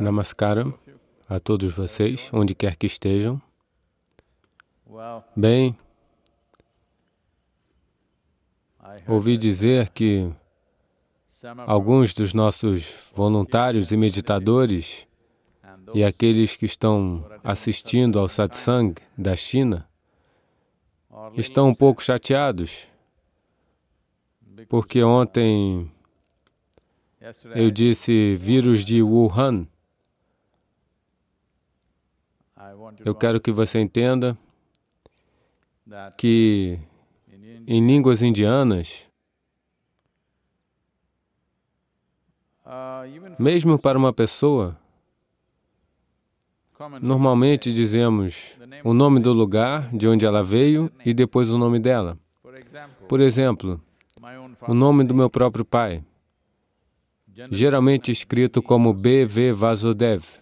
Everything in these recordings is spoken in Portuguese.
Namaskaram a todos vocês, onde quer que estejam. Bem, ouvi dizer que alguns dos nossos voluntários e meditadores e aqueles que estão assistindo ao satsang da China estão um pouco chateados, porque ontem eu disse vírus de Wuhan, Eu quero que você entenda que em línguas indianas, mesmo para uma pessoa, normalmente dizemos o nome do lugar de onde ela veio e depois o nome dela. Por exemplo, o nome do meu próprio pai, geralmente escrito como B.V. Vasudev.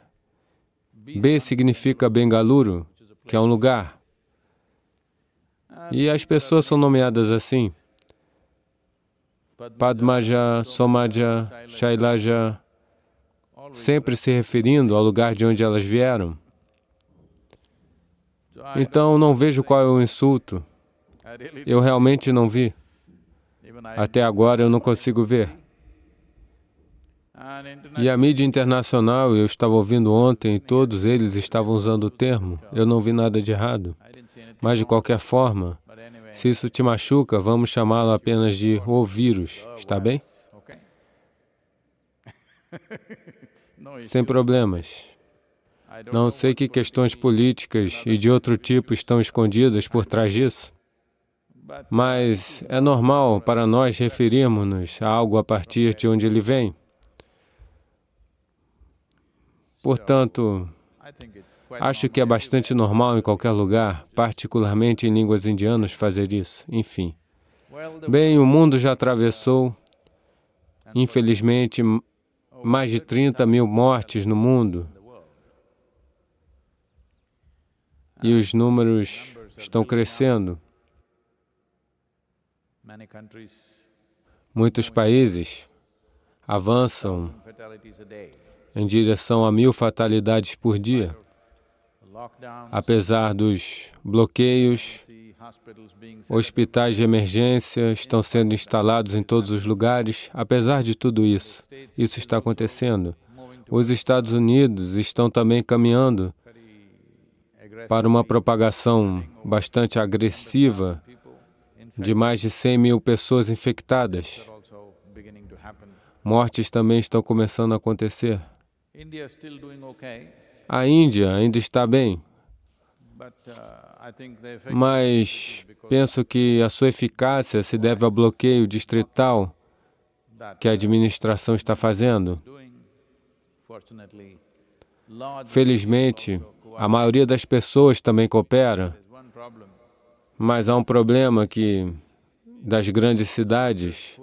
B significa Bengaluru, que é um lugar. E as pessoas são nomeadas assim. Padmaja, Somaja, Shailaja, sempre se referindo ao lugar de onde elas vieram. Então, não vejo qual é o insulto. Eu realmente não vi. Até agora eu não consigo ver. E a mídia internacional, eu estava ouvindo ontem, e todos eles estavam usando o termo. Eu não vi nada de errado. Mas, de qualquer forma, se isso te machuca, vamos chamá-lo apenas de o vírus, está bem? Sem problemas. Não sei que questões políticas e de outro tipo estão escondidas por trás disso, mas é normal para nós referirmos-nos a algo a partir de onde ele vem. Portanto, acho que é bastante normal em qualquer lugar, particularmente em línguas indianas, fazer isso. Enfim. Bem, o mundo já atravessou, infelizmente, mais de 30 mil mortes no mundo. E os números estão crescendo. Muitos países avançam em direção a mil fatalidades por dia. Apesar dos bloqueios, hospitais de emergência estão sendo instalados em todos os lugares. Apesar de tudo isso, isso está acontecendo. Os Estados Unidos estão também caminhando para uma propagação bastante agressiva de mais de 100 mil pessoas infectadas. Mortes também estão começando a acontecer. A Índia ainda está bem, uh, mas penso que a sua eficácia se deve ao bloqueio distrital que a administração está fazendo. Uh, Felizmente, a maioria das pessoas também coopera, mas há um problema que das grandes cidades,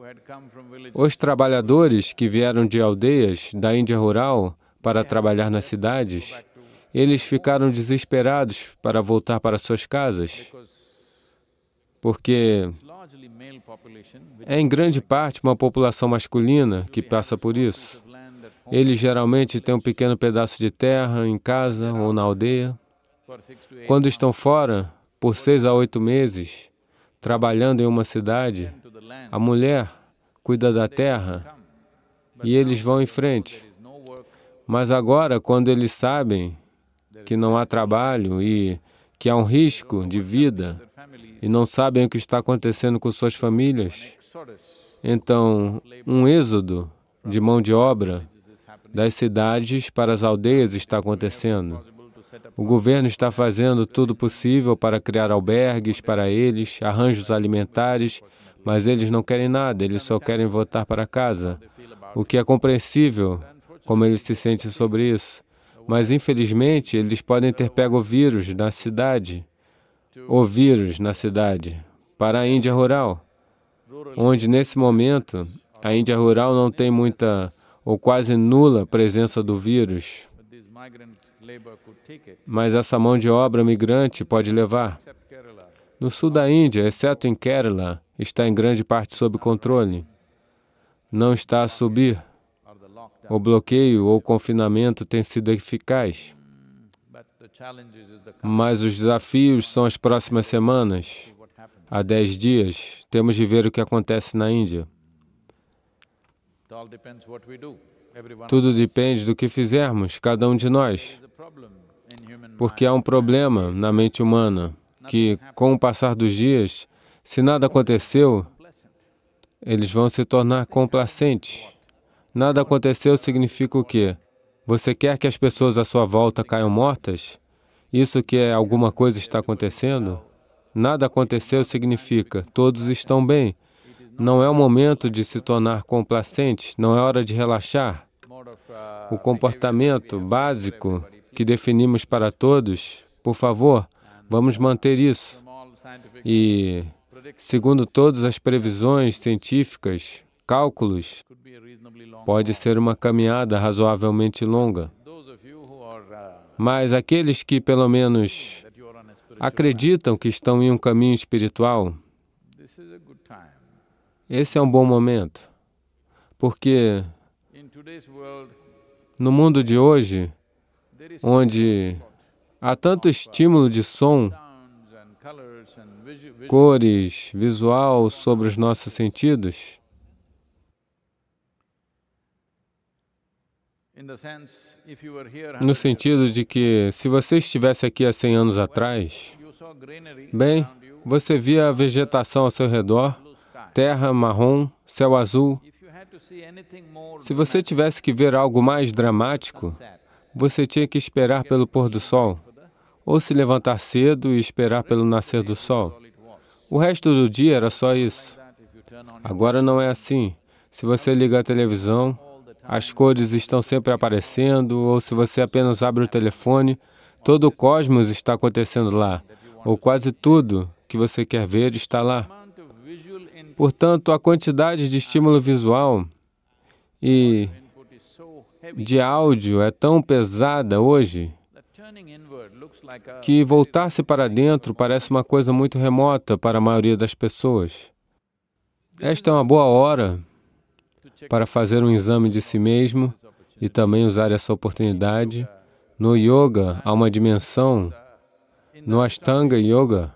os trabalhadores que vieram de aldeias da Índia rural para trabalhar nas cidades, eles ficaram desesperados para voltar para suas casas, porque é em grande parte uma população masculina que passa por isso. Eles geralmente têm um pequeno pedaço de terra em casa ou na aldeia. Quando estão fora, por seis a oito meses, trabalhando em uma cidade, a mulher cuida da terra e eles vão em frente. Mas agora, quando eles sabem que não há trabalho e que há um risco de vida e não sabem o que está acontecendo com suas famílias, então um êxodo de mão de obra das cidades para as aldeias está acontecendo. O governo está fazendo tudo possível para criar albergues para eles, arranjos alimentares, mas eles não querem nada, eles só querem voltar para casa, o que é compreensível como ele se sente sobre isso. Mas, infelizmente, eles podem ter pego vírus na cidade, ou vírus na cidade, para a Índia rural, onde, nesse momento, a Índia rural não tem muita ou quase nula presença do vírus, mas essa mão de obra migrante pode levar. No sul da Índia, exceto em Kerala, está em grande parte sob controle. Não está a subir, o bloqueio ou confinamento tem sido eficaz. Mas os desafios são as próximas semanas. Há dez dias, temos de ver o que acontece na Índia. Tudo depende do que fizermos, cada um de nós. Porque há um problema na mente humana, que com o passar dos dias, se nada aconteceu, eles vão se tornar complacentes nada aconteceu significa o quê? Você quer que as pessoas à sua volta caiam mortas? Isso que é alguma coisa está acontecendo? Nada aconteceu significa todos estão bem. Não é o momento de se tornar complacente, não é hora de relaxar. O comportamento básico que definimos para todos, por favor, vamos manter isso. E, segundo todas as previsões científicas, cálculos, pode ser uma caminhada razoavelmente longa. Mas aqueles que, pelo menos, acreditam que estão em um caminho espiritual, esse é um bom momento, porque no mundo de hoje, onde há tanto estímulo de som, cores, visual sobre os nossos sentidos, No sentido de que, se você estivesse aqui há 100 anos atrás, bem, você via a vegetação ao seu redor, terra marrom, céu azul. Se você tivesse que ver algo mais dramático, você tinha que esperar pelo pôr do sol, ou se levantar cedo e esperar pelo nascer do sol. O resto do dia era só isso. Agora não é assim. Se você liga a televisão, as cores estão sempre aparecendo, ou se você apenas abre o telefone, todo o cosmos está acontecendo lá, ou quase tudo que você quer ver está lá. Portanto, a quantidade de estímulo visual e de áudio é tão pesada hoje que voltar-se para dentro parece uma coisa muito remota para a maioria das pessoas. Esta é uma boa hora para fazer um exame de si mesmo e também usar essa oportunidade. No yoga há uma dimensão, no Ashtanga Yoga.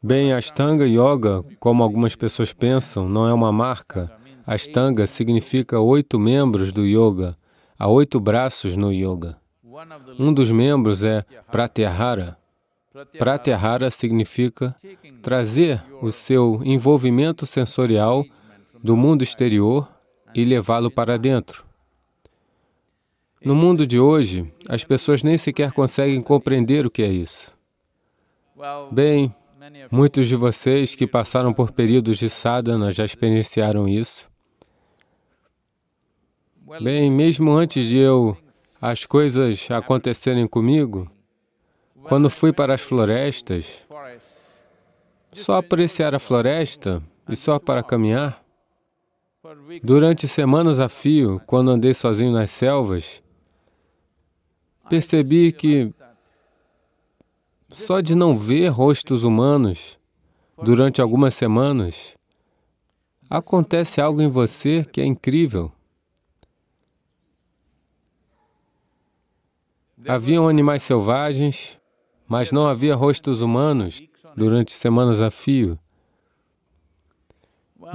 Bem, Ashtanga Yoga, como algumas pessoas pensam, não é uma marca. Ashtanga significa oito membros do yoga. Há oito braços no yoga. Um dos membros é Pratyahara. Pratyahara significa trazer o seu envolvimento sensorial do mundo exterior e levá-lo para dentro. No mundo de hoje, as pessoas nem sequer conseguem compreender o que é isso. Bem, muitos de vocês que passaram por períodos de sadhana já experienciaram isso. Bem, mesmo antes de eu as coisas acontecerem comigo, quando fui para as florestas, só apreciar a floresta e só para caminhar, Durante semanas a fio, quando andei sozinho nas selvas, percebi que só de não ver rostos humanos durante algumas semanas, acontece algo em você que é incrível. Haviam animais selvagens, mas não havia rostos humanos durante semanas a fio.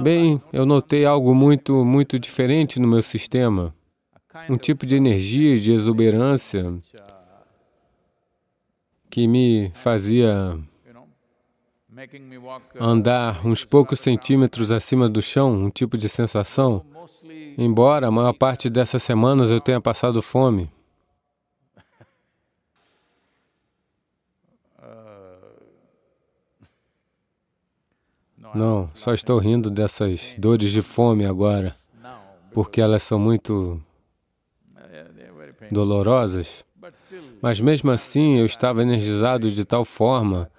Bem, eu notei algo muito, muito diferente no meu sistema. Um tipo de energia, de exuberância que me fazia andar uns poucos centímetros acima do chão, um tipo de sensação. Embora a maior parte dessas semanas eu tenha passado fome. Não, só estou rindo dessas dores de fome agora, porque elas são muito dolorosas. Mas mesmo assim, eu estava energizado de tal forma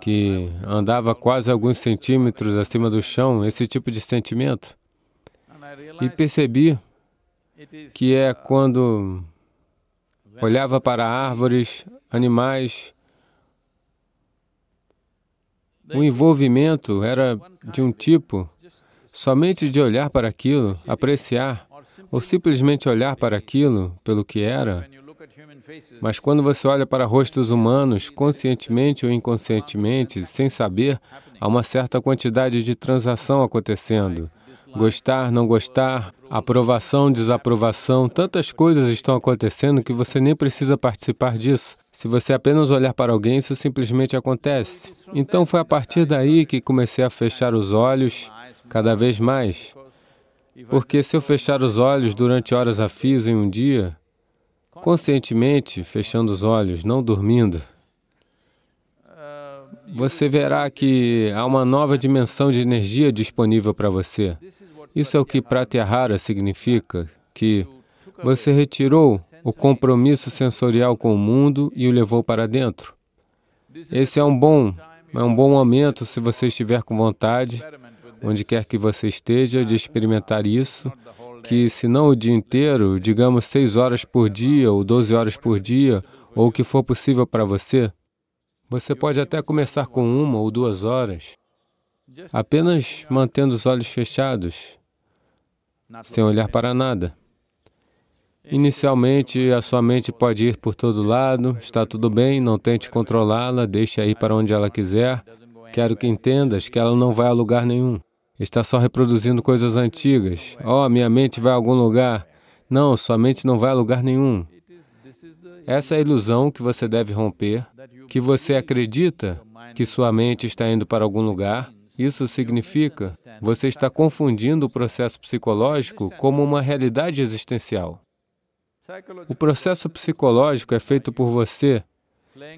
que andava quase alguns centímetros acima do chão, esse tipo de sentimento. E percebi que é quando olhava para árvores, animais, o envolvimento era de um tipo, somente de olhar para aquilo, apreciar, ou simplesmente olhar para aquilo, pelo que era. Mas quando você olha para rostos humanos, conscientemente ou inconscientemente, sem saber, há uma certa quantidade de transação acontecendo. Gostar, não gostar, aprovação, desaprovação, tantas coisas estão acontecendo que você nem precisa participar disso. Se você apenas olhar para alguém, isso simplesmente acontece. Então foi a partir daí que comecei a fechar os olhos cada vez mais. Porque se eu fechar os olhos durante horas a em um dia, conscientemente fechando os olhos, não dormindo, você verá que há uma nova dimensão de energia disponível para você. Isso é o que Pratyahara significa, que você retirou o compromisso sensorial com o mundo e o levou para dentro. Esse é um bom, é um bom momento se você estiver com vontade, onde quer que você esteja, de experimentar isso, que se não o dia inteiro, digamos seis horas por dia ou doze horas por dia, ou o que for possível para você, você pode até começar com uma ou duas horas, apenas mantendo os olhos fechados, sem olhar para nada. Inicialmente, a sua mente pode ir por todo lado, está tudo bem, não tente controlá-la, deixe ir para onde ela quiser. Quero que entendas que ela não vai a lugar nenhum. Está só reproduzindo coisas antigas. Oh, minha mente vai a algum lugar. Não, sua mente não vai a lugar nenhum. Essa é a ilusão que você deve romper, que você acredita que sua mente está indo para algum lugar, isso significa você está confundindo o processo psicológico como uma realidade existencial. O processo psicológico é feito por você,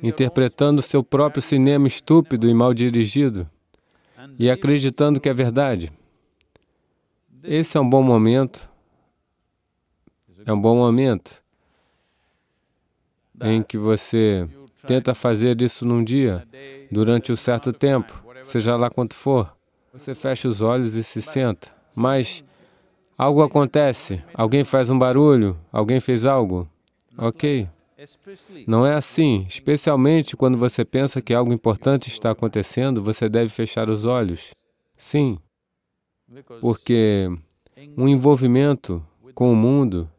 interpretando seu próprio cinema estúpido e mal dirigido e acreditando que é verdade. Esse é um bom momento. É um bom momento em que você tenta fazer isso num dia, durante um certo tempo, seja lá quanto for. Você fecha os olhos e se senta. Mas Algo acontece, alguém faz um barulho, alguém fez algo. Ok. Não é assim. Especialmente quando você pensa que algo importante está acontecendo, você deve fechar os olhos. Sim. Porque um envolvimento com o mundo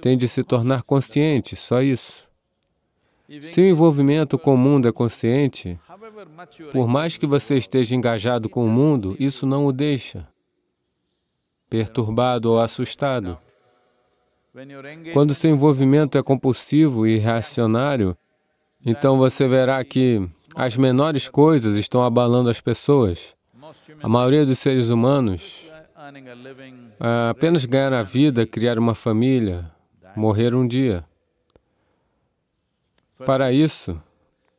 tem de se tornar consciente, só isso. Se o envolvimento com o mundo é consciente, por mais que você esteja engajado com o mundo, isso não o deixa perturbado ou assustado. Quando seu envolvimento é compulsivo e reacionário, então você verá que as menores coisas estão abalando as pessoas. A maioria dos seres humanos ah, apenas ganhar a vida, criar uma família, morrer um dia. Para isso,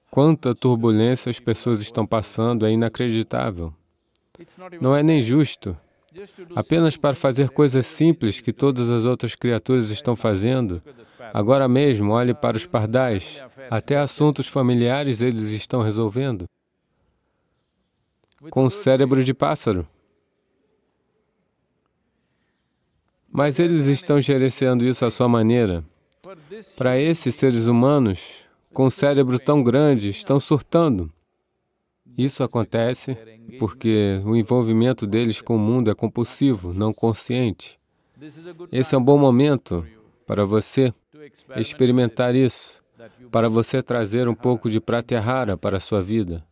quanta turbulência as pessoas estão passando é inacreditável. Não é nem justo apenas para fazer coisas simples que todas as outras criaturas estão fazendo. Agora mesmo, olhe para os pardais. Até assuntos familiares eles estão resolvendo. Com o cérebro de pássaro. Mas eles estão gerenciando isso à sua maneira. Para esses seres humanos, com um cérebro tão grande, estão surtando. Isso acontece porque o envolvimento deles com o mundo é compulsivo, não consciente. Esse é um bom momento para você experimentar isso, para você trazer um pouco de prata rara para a sua vida.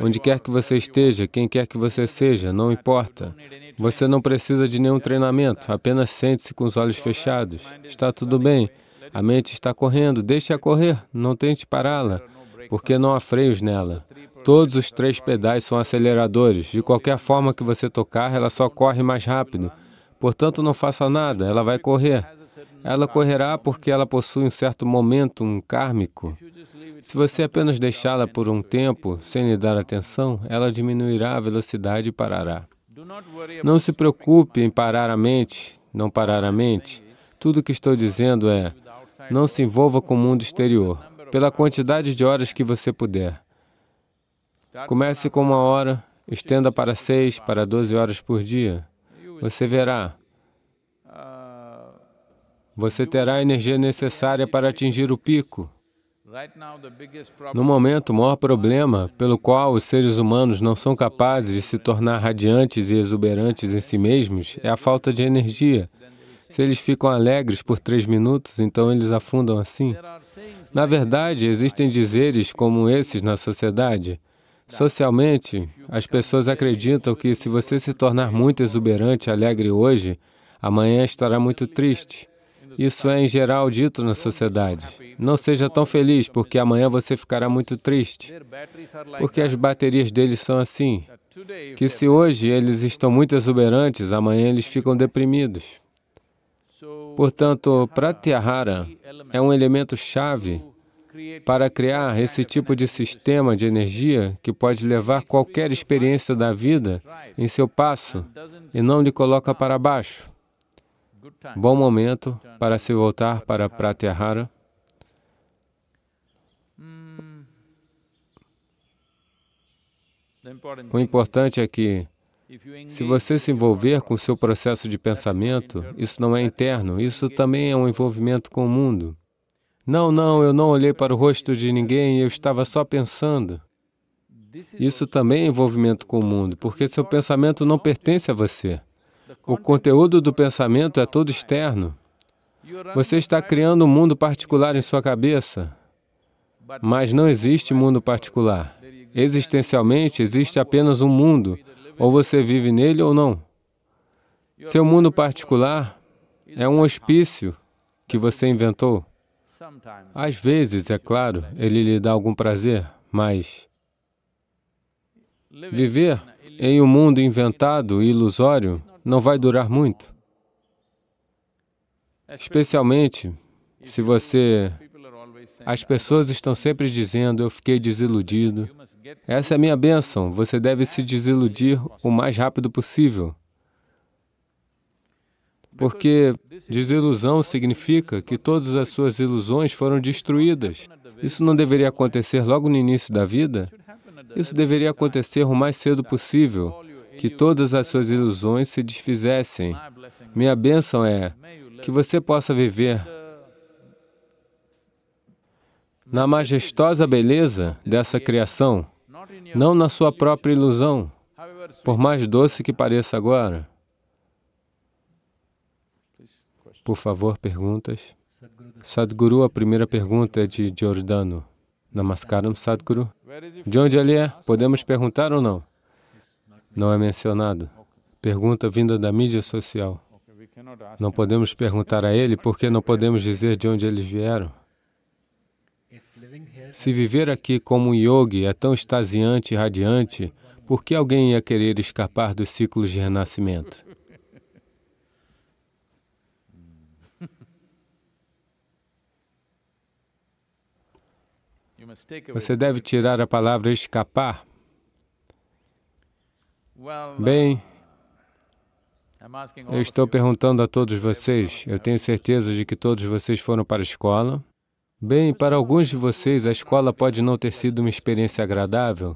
Onde quer que você esteja, quem quer que você seja, não importa. Você não precisa de nenhum treinamento, apenas sente-se com os olhos fechados. Está tudo bem. A mente está correndo, deixe-a correr, não tente pará-la porque não há freios nela. Todos os três pedais são aceleradores. De qualquer forma que você tocar, ela só corre mais rápido. Portanto, não faça nada, ela vai correr. Ela correrá porque ela possui um certo um kármico. Se você apenas deixá-la por um tempo, sem lhe dar atenção, ela diminuirá a velocidade e parará. Não se preocupe em parar a mente, não parar a mente. Tudo o que estou dizendo é, não se envolva com o mundo exterior pela quantidade de horas que você puder. Comece com uma hora, estenda para seis, para doze horas por dia. Você verá. Você terá a energia necessária para atingir o pico. No momento, o maior problema pelo qual os seres humanos não são capazes de se tornar radiantes e exuberantes em si mesmos é a falta de energia. Se eles ficam alegres por três minutos, então eles afundam assim. Na verdade, existem dizeres como esses na sociedade. Socialmente, as pessoas acreditam que se você se tornar muito exuberante e alegre hoje, amanhã estará muito triste. Isso é em geral dito na sociedade. Não seja tão feliz, porque amanhã você ficará muito triste. Porque as baterias deles são assim. Que se hoje eles estão muito exuberantes, amanhã eles ficam deprimidos. Portanto, Pratyahara é um elemento chave para criar esse tipo de sistema de energia que pode levar qualquer experiência da vida em seu passo e não lhe coloca para baixo. Bom momento para se voltar para Pratyahara. Hum. O importante é que se você se envolver com o seu processo de pensamento, isso não é interno, isso também é um envolvimento com o mundo. Não, não, eu não olhei para o rosto de ninguém, eu estava só pensando. Isso também é envolvimento com o mundo, porque seu pensamento não pertence a você. O conteúdo do pensamento é todo externo. Você está criando um mundo particular em sua cabeça, mas não existe mundo particular. Existencialmente, existe apenas um mundo, ou você vive nele ou não. Seu mundo particular é um hospício que você inventou. Às vezes, é claro, ele lhe dá algum prazer, mas viver em um mundo inventado e ilusório não vai durar muito. Especialmente se você... As pessoas estão sempre dizendo, eu fiquei desiludido, essa é a minha bênção. Você deve se desiludir o mais rápido possível. Porque desilusão significa que todas as suas ilusões foram destruídas. Isso não deveria acontecer logo no início da vida? Isso deveria acontecer o mais cedo possível, que todas as suas ilusões se desfizessem. Minha bênção é que você possa viver na majestosa beleza dessa criação não na sua própria ilusão, por mais doce que pareça agora. Por favor, perguntas. Sadhguru, a primeira pergunta é de Giordano. Namaskaram, Sadhguru. De onde ele é? Podemos perguntar ou não? Não é mencionado. Pergunta vinda da mídia social. Não podemos perguntar a ele porque não podemos dizer de onde eles vieram. Se viver aqui como um yogi é tão extasiante e radiante, por que alguém ia querer escapar dos ciclos de renascimento? Você deve tirar a palavra escapar. Bem, eu estou perguntando a todos vocês. Eu tenho certeza de que todos vocês foram para a escola. Bem, para alguns de vocês, a escola pode não ter sido uma experiência agradável,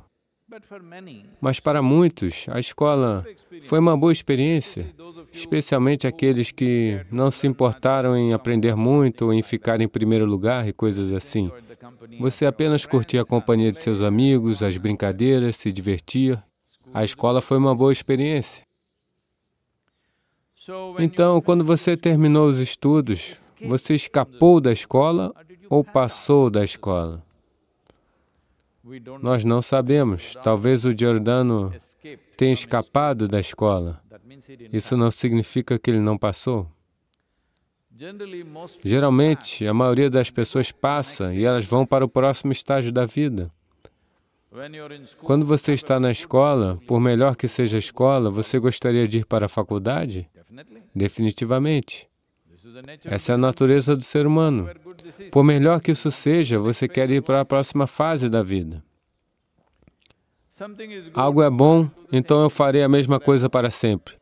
mas para muitos, a escola foi uma boa experiência, especialmente aqueles que não se importaram em aprender muito ou em ficar em primeiro lugar e coisas assim. Você apenas curtia a companhia de seus amigos, as brincadeiras, se divertia. A escola foi uma boa experiência. Então, quando você terminou os estudos, você escapou da escola ou passou da escola. Nós não sabemos. Talvez o Giordano tenha escapado da escola. Isso não significa que ele não passou. Geralmente, a maioria das pessoas passa e elas vão para o próximo estágio da vida. Quando você está na escola, por melhor que seja a escola, você gostaria de ir para a faculdade? Definitivamente. É Essa é a natureza do ser humano. Por melhor que isso seja, você quer ir para a próxima fase da vida. Algo é bom, então eu farei a mesma coisa para sempre.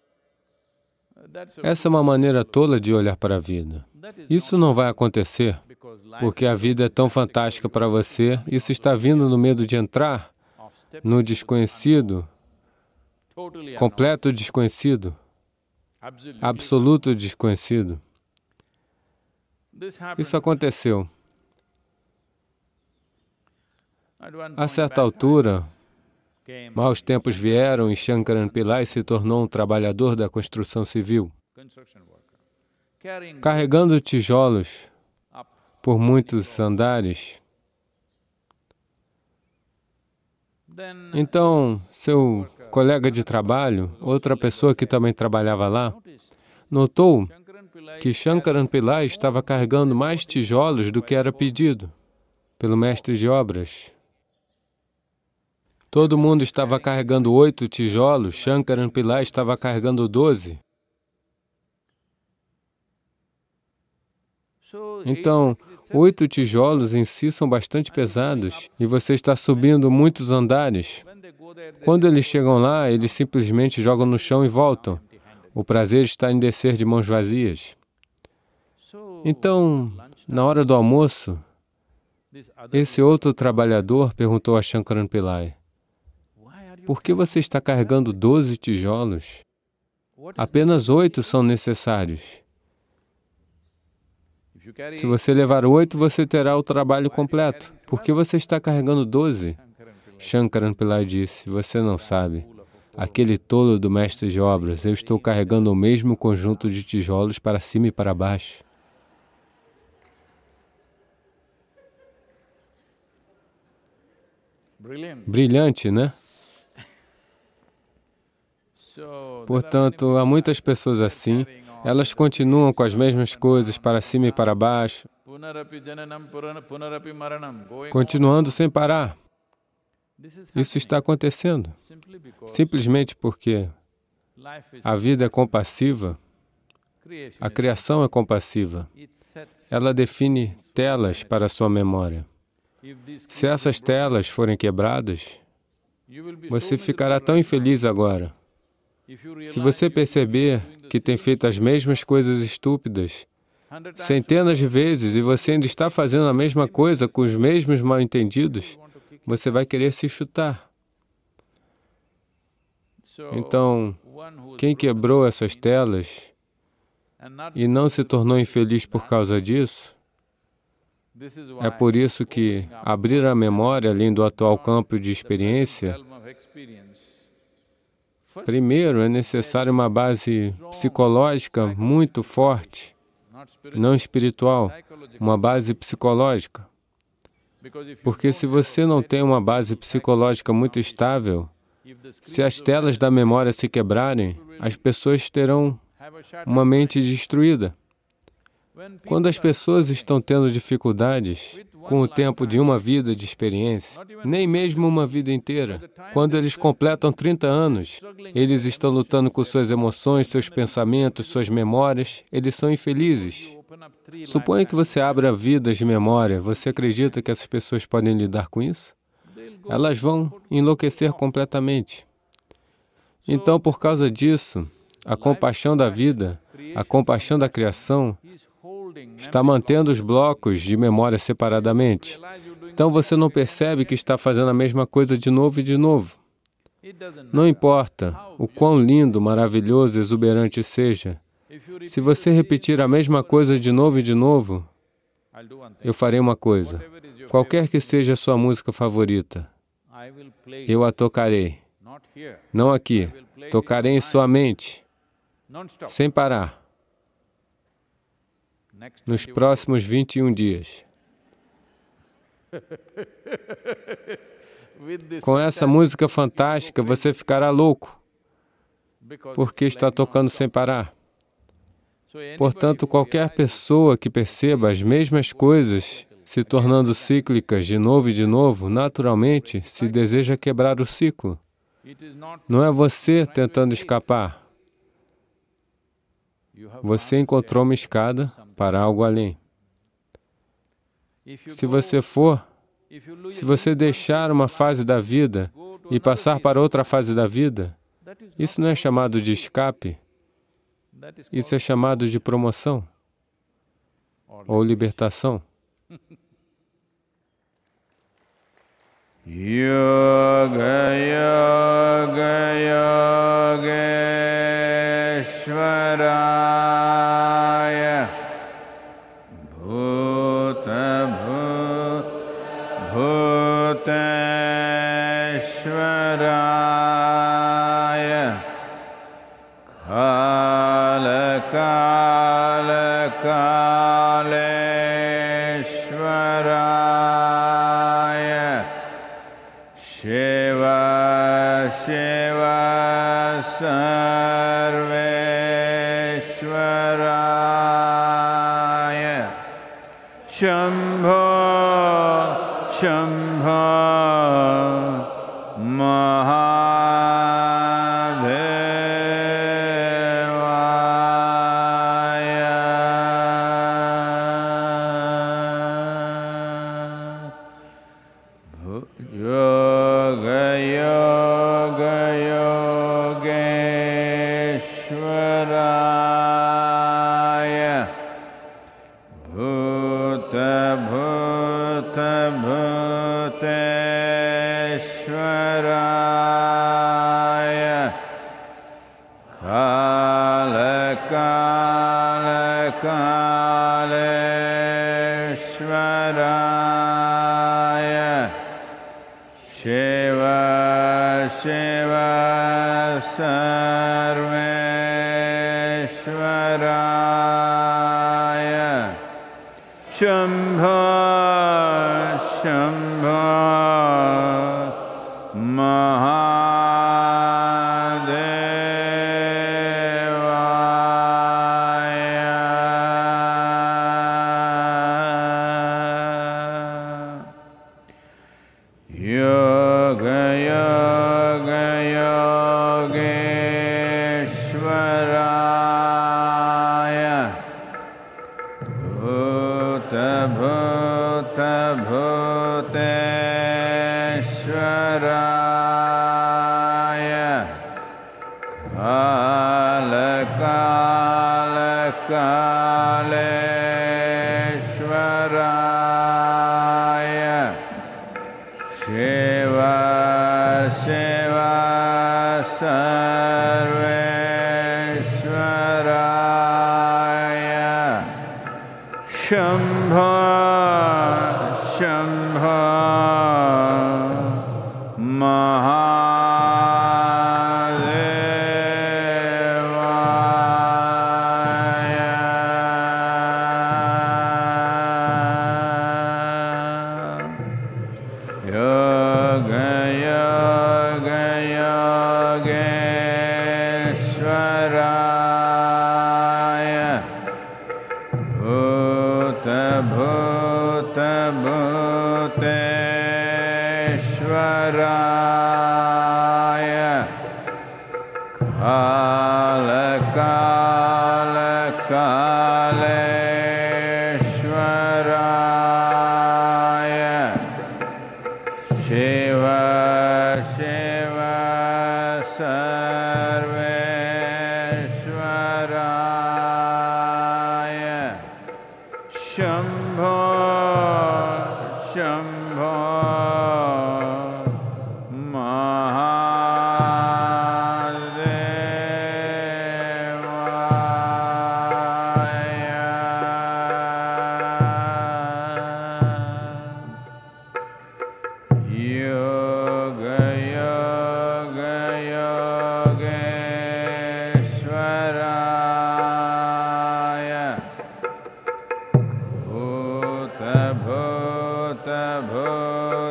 Essa é uma maneira tola de olhar para a vida. Isso não vai acontecer, porque a vida é tão fantástica para você, isso está vindo no medo de entrar no desconhecido, completo desconhecido, absoluto desconhecido. Isso aconteceu. A certa altura, maus tempos vieram e Shankaran Pillai se tornou um trabalhador da construção civil, carregando tijolos por muitos andares. Então, seu colega de trabalho, outra pessoa que também trabalhava lá, notou que Shankaran Pillai estava carregando mais tijolos do que era pedido pelo mestre de obras. Todo mundo estava carregando oito tijolos, Shankaran Pillai estava carregando doze. Então, oito tijolos em si são bastante pesados e você está subindo muitos andares. Quando eles chegam lá, eles simplesmente jogam no chão e voltam. O prazer está em descer de mãos vazias. Então, na hora do almoço, esse outro trabalhador perguntou a Shankaran Pillai, por que você está carregando 12 tijolos? Apenas oito são necessários. Se você levar oito, você terá o trabalho completo. Por que você está carregando doze? Shankaran Pillai disse, você não sabe. Aquele tolo do mestre de obras, eu estou carregando o mesmo conjunto de tijolos para cima e para baixo. brilhante, né? Portanto, há muitas pessoas assim, elas continuam com as mesmas coisas para cima e para baixo, continuando sem parar. Isso está acontecendo simplesmente porque a vida é compassiva, a criação é compassiva. Ela define telas para a sua memória. Se essas telas forem quebradas, você ficará tão infeliz agora. Se você perceber que tem feito as mesmas coisas estúpidas centenas de vezes e você ainda está fazendo a mesma coisa com os mesmos mal-entendidos, você vai querer se chutar. Então, quem quebrou essas telas e não se tornou infeliz por causa disso, é por isso que abrir a memória além do atual campo de experiência, primeiro é necessário uma base psicológica muito forte, não espiritual, uma base psicológica. Porque se você não tem uma base psicológica muito estável, se as telas da memória se quebrarem, as pessoas terão uma mente destruída. Quando as pessoas estão tendo dificuldades com o tempo de uma vida de experiência, nem mesmo uma vida inteira, quando eles completam 30 anos, eles estão lutando com suas emoções, seus pensamentos, suas memórias, eles são infelizes. Suponha que você abra vidas de memória, você acredita que essas pessoas podem lidar com isso? Elas vão enlouquecer completamente. Então, por causa disso, a compaixão da vida, a compaixão da criação, né? está mantendo os blocos de memória separadamente. Então você não percebe que está fazendo a mesma coisa de novo e de novo. Não importa o quão lindo, maravilhoso, exuberante seja, se você repetir a mesma coisa de novo e de novo, eu farei uma coisa. Qualquer que seja a sua música favorita, eu a tocarei. Não aqui, tocarei em sua mente, sem parar nos próximos 21 dias. Com essa música fantástica, você ficará louco, porque está tocando sem parar. Portanto, qualquer pessoa que perceba as mesmas coisas se tornando cíclicas de novo e de novo, naturalmente se deseja quebrar o ciclo. Não é você tentando escapar. Você encontrou uma escada, para algo além. Se você for, se você deixar uma fase da vida e passar para outra fase da vida, isso não é chamado de escape, isso é chamado de promoção ou libertação. Yoga, yoga, yoga, Hashem.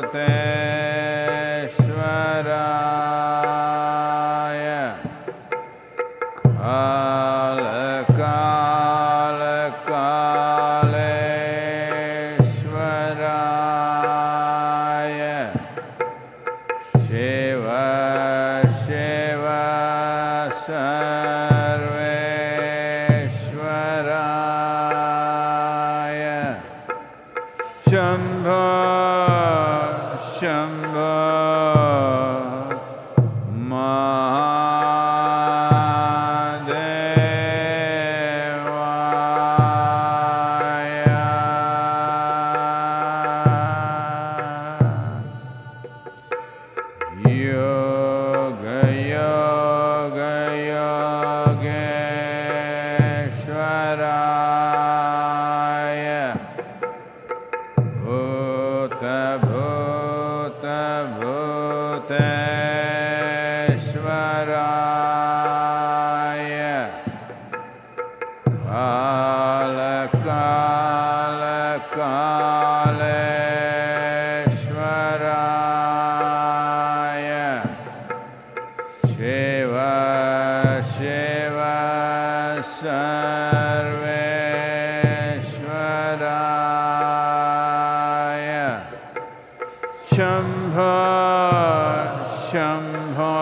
te Shambho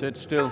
sit still.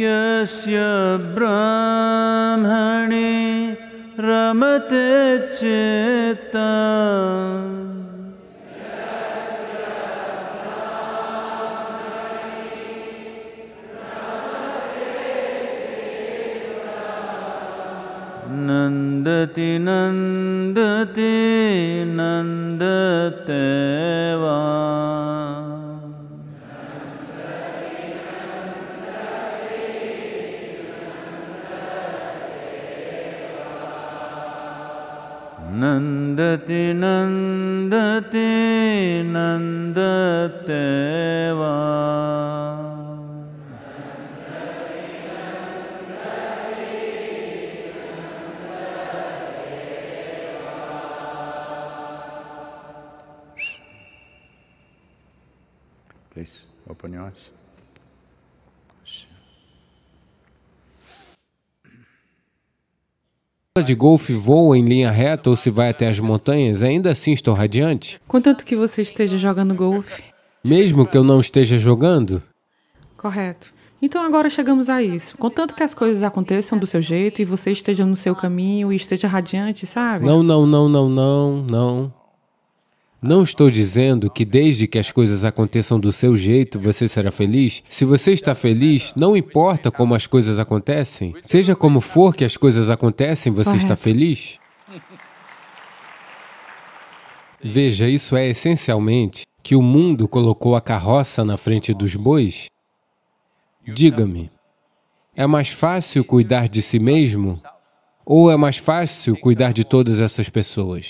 यस्य ब्राह्मणे रमते चेत् de golfe voa em linha reta ou se vai até as montanhas, ainda assim estou radiante? Contanto que você esteja jogando golfe. Mesmo que eu não esteja jogando? Correto. Então agora chegamos a isso. Contanto que as coisas aconteçam do seu jeito e você esteja no seu caminho e esteja radiante, sabe? Não, não, não, não, não, não. Não estou dizendo que desde que as coisas aconteçam do seu jeito, você será feliz. Se você está feliz, não importa como as coisas acontecem. Seja como for que as coisas acontecem, você Correto. está feliz. Veja, isso é essencialmente que o mundo colocou a carroça na frente dos bois. Diga-me, é mais fácil cuidar de si mesmo ou é mais fácil cuidar de todas essas pessoas?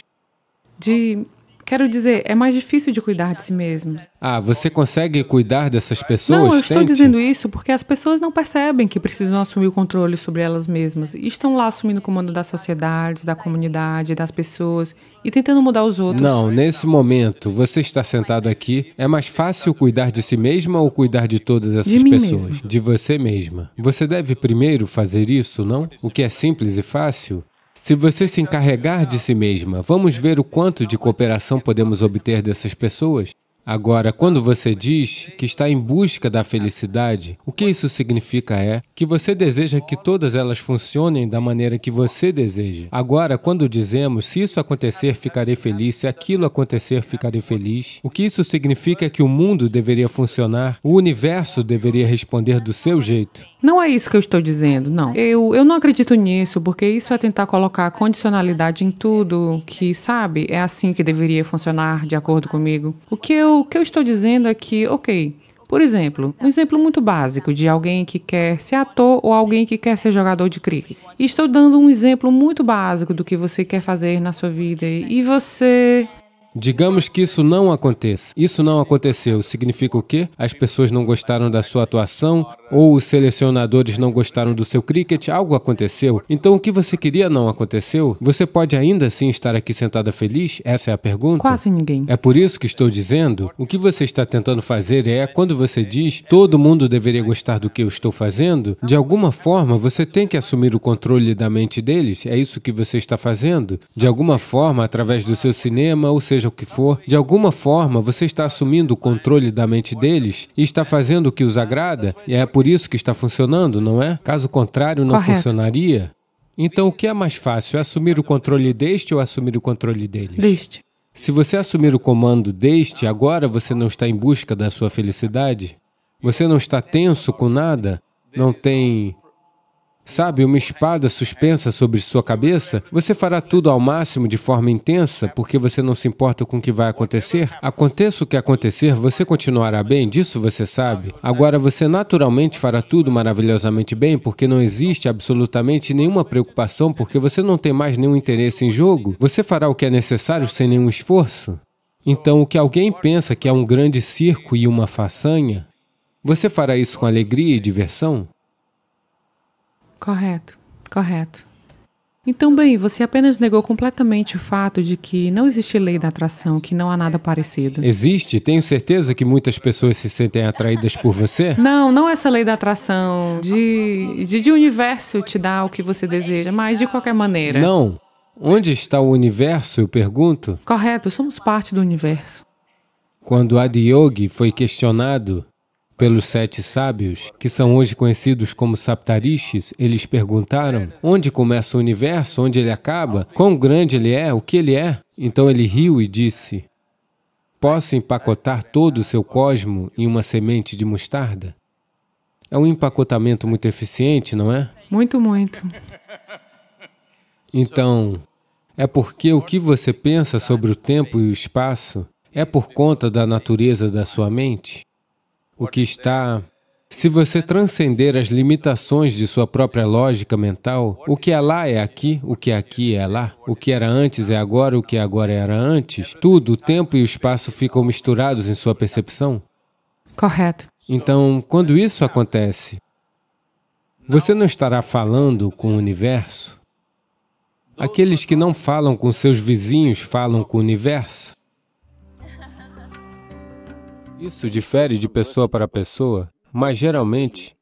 De Quero dizer, é mais difícil de cuidar de si mesmos. Ah, você consegue cuidar dessas pessoas? Não, eu estou Tente. dizendo isso porque as pessoas não percebem que precisam assumir o controle sobre elas mesmas. E estão lá assumindo o comando da sociedade, da comunidade, das pessoas e tentando mudar os outros. Não, nesse momento, você está sentado aqui, é mais fácil cuidar de si mesma ou cuidar de todas essas de pessoas? De você mesma. Você deve primeiro fazer isso, não? O que é simples e fácil se você se encarregar de si mesma, vamos ver o quanto de cooperação podemos obter dessas pessoas? Agora, quando você diz que está em busca da felicidade, o que isso significa é que você deseja que todas elas funcionem da maneira que você deseja. Agora, quando dizemos se isso acontecer, ficarei feliz, se aquilo acontecer, ficarei feliz, o que isso significa é que o mundo deveria funcionar, o universo deveria responder do seu jeito. Não é isso que eu estou dizendo, não. Eu, eu não acredito nisso, porque isso é tentar colocar condicionalidade em tudo que, sabe, é assim que deveria funcionar, de acordo comigo. O que eu, o que eu estou dizendo é que, ok, por exemplo, um exemplo muito básico de alguém que quer ser ator ou alguém que quer ser jogador de cricket. estou dando um exemplo muito básico do que você quer fazer na sua vida e você Digamos que isso não aconteça. Isso não aconteceu. Significa o quê? As pessoas não gostaram da sua atuação ou os selecionadores não gostaram do seu cricket, algo aconteceu. Então o que você queria não aconteceu? Você pode ainda assim estar aqui sentada feliz? Essa é a pergunta. Quase ninguém. É por isso que estou dizendo, o que você está tentando fazer é, quando você diz todo mundo deveria gostar do que eu estou fazendo, de alguma forma você tem que assumir o controle da mente deles. É isso que você está fazendo. De alguma forma, através do seu cinema, ou seja, seja o que for, de alguma forma você está assumindo o controle da mente deles e está fazendo o que os agrada, e é por isso que está funcionando, não é? Caso contrário, não Correto. funcionaria. Então, o que é mais fácil, é assumir o controle deste ou assumir o controle deles? Deste. Se você assumir o comando deste, agora você não está em busca da sua felicidade, você não está tenso com nada, não tem Sabe, uma espada suspensa sobre sua cabeça, você fará tudo ao máximo de forma intensa porque você não se importa com o que vai acontecer? Aconteça o que acontecer, você continuará bem, disso você sabe. Agora, você naturalmente fará tudo maravilhosamente bem porque não existe absolutamente nenhuma preocupação porque você não tem mais nenhum interesse em jogo. Você fará o que é necessário sem nenhum esforço. Então, o que alguém pensa que é um grande circo e uma façanha, você fará isso com alegria e diversão? Correto, correto. Então, bem, você apenas negou completamente o fato de que não existe lei da atração, que não há nada parecido. Existe? Tenho certeza que muitas pessoas se sentem atraídas por você? Não, não essa lei da atração, de, de, de universo te dar o que você deseja, mas de qualquer maneira. Não. Onde está o universo, eu pergunto? Correto, somos parte do universo. Quando Adiyogi foi questionado pelos sete sábios, que são hoje conhecidos como Saptarishis, eles perguntaram onde começa o universo, onde ele acaba, quão grande ele é, o que ele é. Então ele riu e disse, posso empacotar todo o seu cosmo em uma semente de mostarda? É um empacotamento muito eficiente, não é? Muito, muito. Então, é porque o que você pensa sobre o tempo e o espaço é por conta da natureza da sua mente? o que está. Se você transcender as limitações de sua própria lógica mental, o que é lá é aqui, o que é aqui é lá, o que era antes é agora, o que agora era antes, tudo, o tempo e o espaço ficam misturados em sua percepção. Correto. Então, quando isso acontece, você não estará falando com o universo. Aqueles que não falam com seus vizinhos falam com o universo. Isso difere de pessoa para pessoa, mas geralmente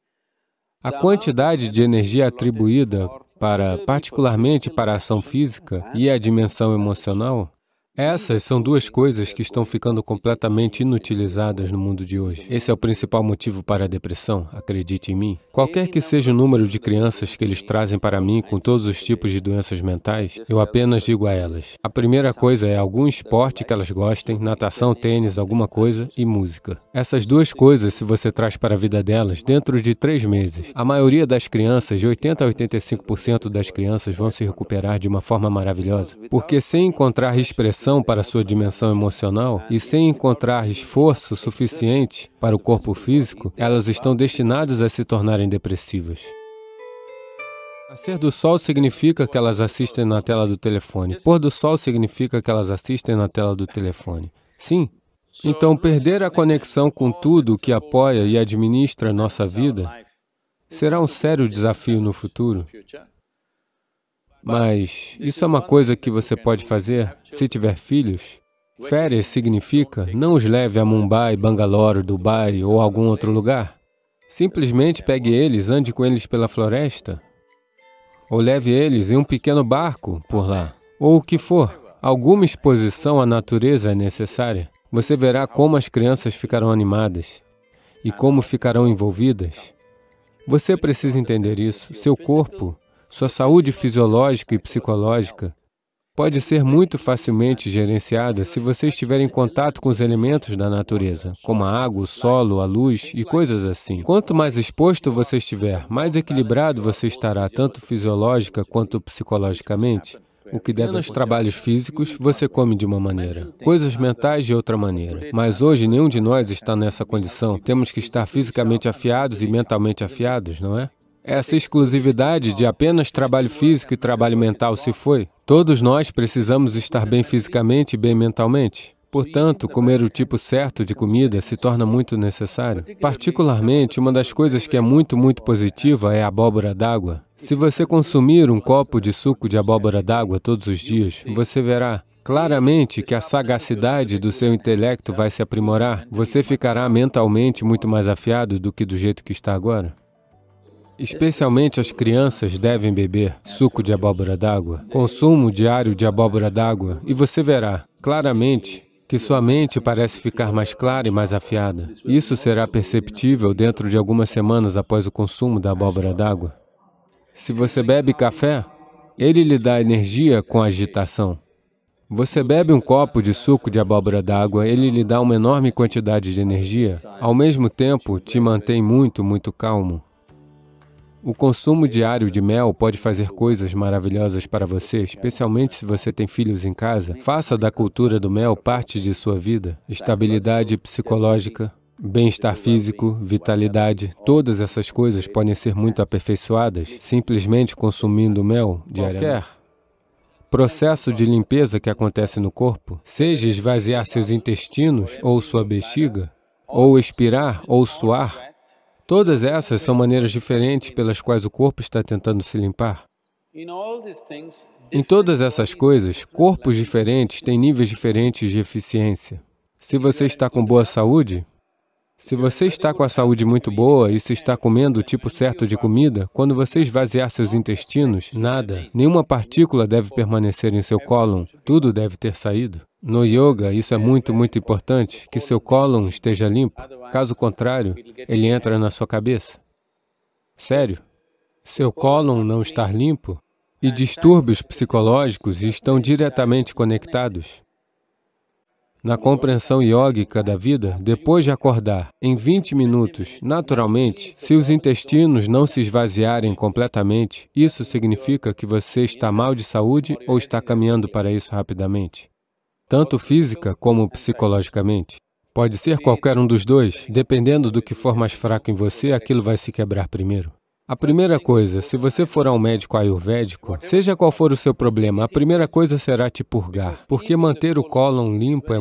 a quantidade de energia atribuída para, particularmente para a ação física e a dimensão emocional, essas são duas coisas que estão ficando completamente inutilizadas no mundo de hoje. Esse é o principal motivo para a depressão, acredite em mim. Qualquer que seja o número de crianças que eles trazem para mim com todos os tipos de doenças mentais, eu apenas digo a elas: a primeira coisa é algum esporte que elas gostem, natação, tênis, alguma coisa e música. Essas duas coisas, se você traz para a vida delas, dentro de três meses, a maioria das crianças, de 80 a 85% das crianças, vão se recuperar de uma forma maravilhosa, porque sem encontrar expressão atenção para sua dimensão emocional e sem encontrar esforço suficiente para o corpo físico, elas estão destinadas a se tornarem depressivas. Nascer do sol significa que elas assistem na tela do telefone. Pôr do sol significa que elas assistem na tela do telefone. Sim. Então, perder a conexão com tudo que apoia e administra nossa vida será um sério desafio no futuro. Mas isso é uma coisa que você pode fazer se tiver filhos. Férias significa não os leve a Mumbai, Bangalore, Dubai ou algum outro lugar. Simplesmente pegue eles, ande com eles pela floresta, ou leve eles em um pequeno barco por lá, ou o que for. Alguma exposição à natureza é necessária. Você verá como as crianças ficarão animadas e como ficarão envolvidas. Você precisa entender isso. Seu corpo sua saúde fisiológica e psicológica pode ser muito facilmente gerenciada se você estiver em contato com os elementos da natureza, como a água, o solo, a luz e coisas assim. Quanto mais exposto você estiver, mais equilibrado você estará, tanto fisiológica quanto psicologicamente. O que deve aos trabalhos físicos, você come de uma maneira, coisas mentais de outra maneira. Mas hoje nenhum de nós está nessa condição. Temos que estar fisicamente afiados e mentalmente afiados, não é? Essa exclusividade de apenas trabalho físico e trabalho mental se foi. Todos nós precisamos estar bem fisicamente e bem mentalmente. Portanto, comer o tipo certo de comida se torna muito necessário. Particularmente, uma das coisas que é muito, muito positiva é a abóbora d'água. Se você consumir um copo de suco de abóbora d'água todos os dias, você verá Claramente que a sagacidade do seu intelecto vai se aprimorar. Você ficará mentalmente muito mais afiado do que do jeito que está agora. Especialmente as crianças devem beber suco de abóbora d'água, consumo diário de abóbora d'água, e você verá claramente que sua mente parece ficar mais clara e mais afiada. Isso será perceptível dentro de algumas semanas após o consumo da abóbora d'água. Se você bebe café, ele lhe dá energia com agitação. Você bebe um copo de suco de abóbora d'água, ele lhe dá uma enorme quantidade de energia. Ao mesmo tempo, te mantém muito, muito calmo. O consumo diário de mel pode fazer coisas maravilhosas para você, especialmente se você tem filhos em casa. Faça da cultura do mel parte de sua vida. Estabilidade psicológica, bem-estar físico, vitalidade, todas essas coisas podem ser muito aperfeiçoadas simplesmente consumindo mel diariamente. Qualquer processo de limpeza que acontece no corpo, seja esvaziar seus intestinos ou sua bexiga, ou expirar ou suar, Todas essas são maneiras diferentes pelas quais o corpo está tentando se limpar. Em todas essas coisas, corpos diferentes têm níveis diferentes de eficiência. Se você está com boa saúde, se você está com a saúde muito boa e se está comendo o tipo certo de comida, quando você esvaziar seus intestinos, nada, nenhuma partícula deve permanecer em seu cólon, tudo deve ter saído. No yoga, isso é muito, muito importante, que seu cólon esteja limpo. Caso contrário, ele entra na sua cabeça. Sério. Seu cólon não estar limpo e distúrbios psicológicos estão diretamente conectados. Na compreensão iógica da vida, depois de acordar, em 20 minutos, naturalmente, se os intestinos não se esvaziarem completamente, isso significa que você está mal de saúde ou está caminhando para isso rapidamente tanto física como psicologicamente. Pode ser qualquer um dos dois, dependendo do que for mais fraco em você, aquilo vai se quebrar primeiro. A primeira coisa, se você for ao um médico ayurvédico, seja qual for o seu problema, a primeira coisa será te purgar, porque manter o cólon limpo é